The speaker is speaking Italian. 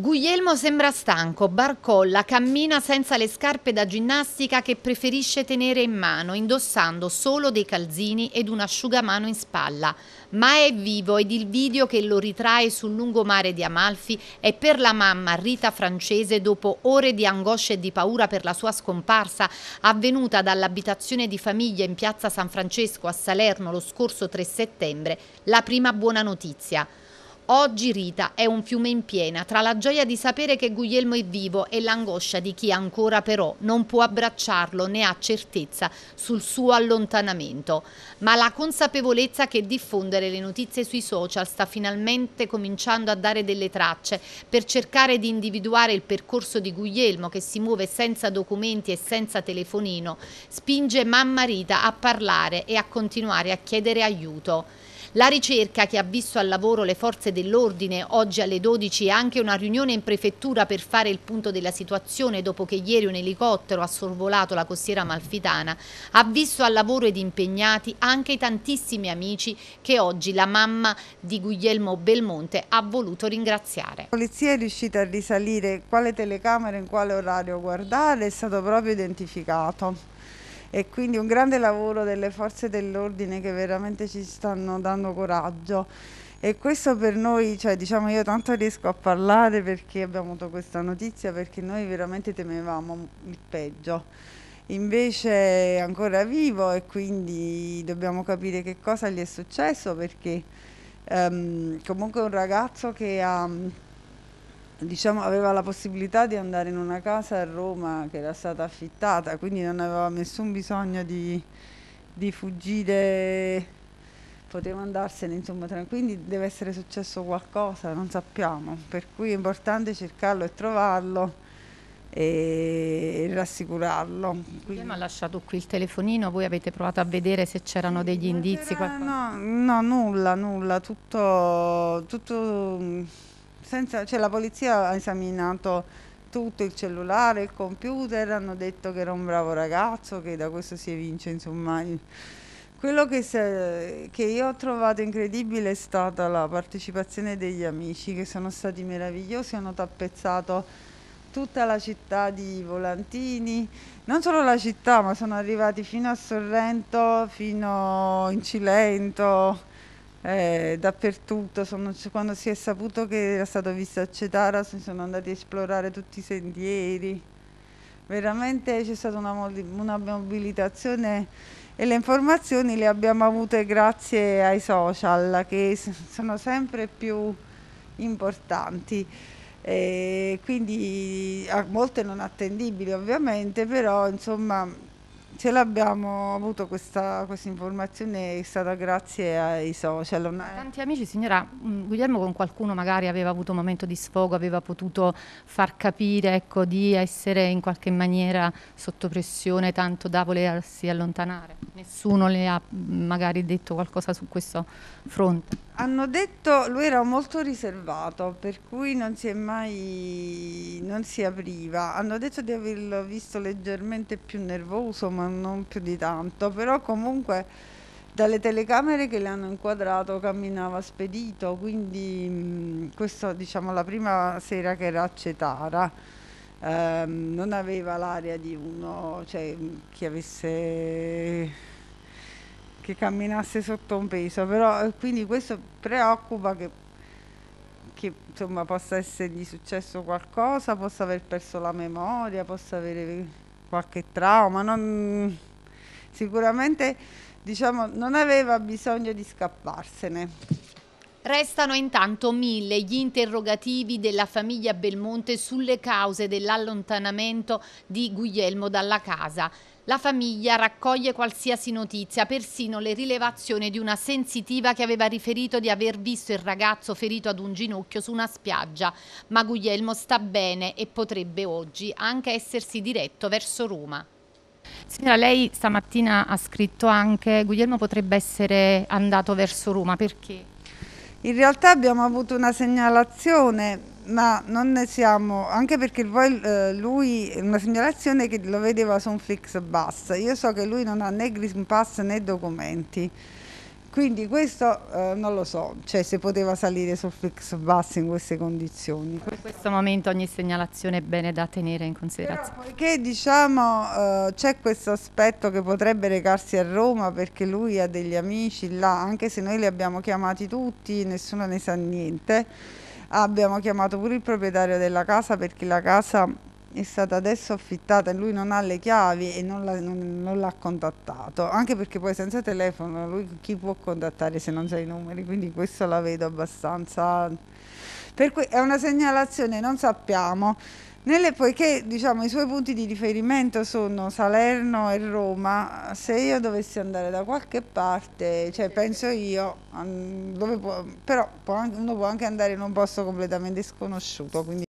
Guglielmo sembra stanco, barcolla, cammina senza le scarpe da ginnastica che preferisce tenere in mano, indossando solo dei calzini ed un asciugamano in spalla. Ma è vivo ed il video che lo ritrae sul lungomare di Amalfi è per la mamma Rita Francese dopo ore di angoscia e di paura per la sua scomparsa avvenuta dall'abitazione di famiglia in piazza San Francesco a Salerno lo scorso 3 settembre, la prima buona notizia. Oggi Rita è un fiume in piena, tra la gioia di sapere che Guglielmo è vivo e l'angoscia di chi ancora però non può abbracciarlo né ha certezza sul suo allontanamento. Ma la consapevolezza che diffondere le notizie sui social sta finalmente cominciando a dare delle tracce per cercare di individuare il percorso di Guglielmo che si muove senza documenti e senza telefonino, spinge mamma Rita a parlare e a continuare a chiedere aiuto. La ricerca che ha visto al lavoro le forze dell'ordine oggi alle 12 e anche una riunione in prefettura per fare il punto della situazione dopo che ieri un elicottero ha sorvolato la costiera malfitana ha visto al lavoro ed impegnati anche i tantissimi amici che oggi la mamma di Guglielmo Belmonte ha voluto ringraziare. La polizia è riuscita a risalire quale telecamera in quale orario guardare, è stato proprio identificato e quindi un grande lavoro delle forze dell'ordine che veramente ci stanno dando coraggio e questo per noi, cioè diciamo io tanto riesco a parlare perché abbiamo avuto questa notizia perché noi veramente temevamo il peggio. Invece è ancora vivo e quindi dobbiamo capire che cosa gli è successo perché um, comunque è un ragazzo che ha diciamo, aveva la possibilità di andare in una casa a Roma che era stata affittata, quindi non aveva nessun bisogno di, di fuggire, poteva andarsene insomma quindi deve essere successo qualcosa, non sappiamo, per cui è importante cercarlo e trovarlo e rassicurarlo. Lei mi ha lasciato qui il telefonino, voi avete provato a vedere se c'erano degli indizi? No, no, nulla, nulla, tutto, tutto senza, cioè la polizia ha esaminato tutto, il cellulare, il computer, hanno detto che era un bravo ragazzo, che da questo si evince insomma... quello che, se, che, io ho trovato incredibile è stata la partecipazione degli amici che sono stati meravigliosi, hanno tappezzato tutta la città di volantini, non solo la città ma sono arrivati fino a Sorrento, fino in Cilento, eh, dappertutto, sono, quando si è saputo che era stato visto a Cetara si sono andati a esplorare tutti i sentieri, veramente c'è stata una, una mobilitazione e le informazioni le abbiamo avute grazie ai social che sono sempre più importanti. E quindi molte non attendibili ovviamente, però insomma ce l'abbiamo avuto questa, questa, informazione è stata grazie ai social. Tanti amici, signora mm, Guglielmo con qualcuno magari aveva avuto un momento di sfogo, aveva potuto far capire ecco, di essere in qualche maniera sotto pressione tanto da volersi allontanare. Nessuno le ha mm, magari detto qualcosa su questo fronte hanno detto lui era molto riservato, per cui non si è mai non si apriva. Hanno detto di averlo visto leggermente più nervoso, ma non più di tanto, però comunque dalle telecamere che le hanno inquadrato camminava spedito, quindi mh, questo diciamo la prima sera che era a Cetara. Ehm, non aveva l'aria di uno, cioè chi avesse che camminasse sotto un peso, però eh, quindi questo preoccupa che, che insomma, possa essergli successo qualcosa, possa aver perso la memoria, possa avere qualche trauma, non, sicuramente diciamo, non aveva bisogno di scapparsene. Restano intanto mille gli interrogativi della famiglia Belmonte sulle cause dell'allontanamento di Guglielmo dalla casa. La famiglia raccoglie qualsiasi notizia, persino le rilevazioni di una sensitiva che aveva riferito di aver visto il ragazzo ferito ad un ginocchio su una spiaggia, ma Guglielmo sta bene e potrebbe oggi anche essersi diretto verso Roma. Signora, lei stamattina ha scritto anche Guglielmo potrebbe essere andato verso Roma, perché? In realtà abbiamo avuto una segnalazione ma non ne siamo, anche perché poi eh, lui, una segnalazione che lo vedeva su un fix bus, io so che lui non ha né green pass né documenti, quindi questo eh, non lo so, cioè se poteva salire sul fix bus in queste condizioni. In questo momento ogni segnalazione è bene da tenere in considerazione. Però poiché diciamo eh, c'è questo aspetto che potrebbe recarsi a Roma perché lui ha degli amici là, anche se noi li abbiamo chiamati tutti, nessuno ne sa niente abbiamo chiamato pure il proprietario della casa perché la casa è stata adesso affittata e lui non ha le chiavi e non l'ha contattato, anche perché poi senza telefono lui chi può contattare se non sa i numeri, quindi questo la vedo abbastanza per cui è una segnalazione, non sappiamo. Nelle, poiché diciamo, i suoi punti di riferimento sono Salerno e Roma, se io dovessi andare da qualche parte, cioè penso io, può, però può anche, uno può anche andare in un posto completamente sconosciuto. Quindi...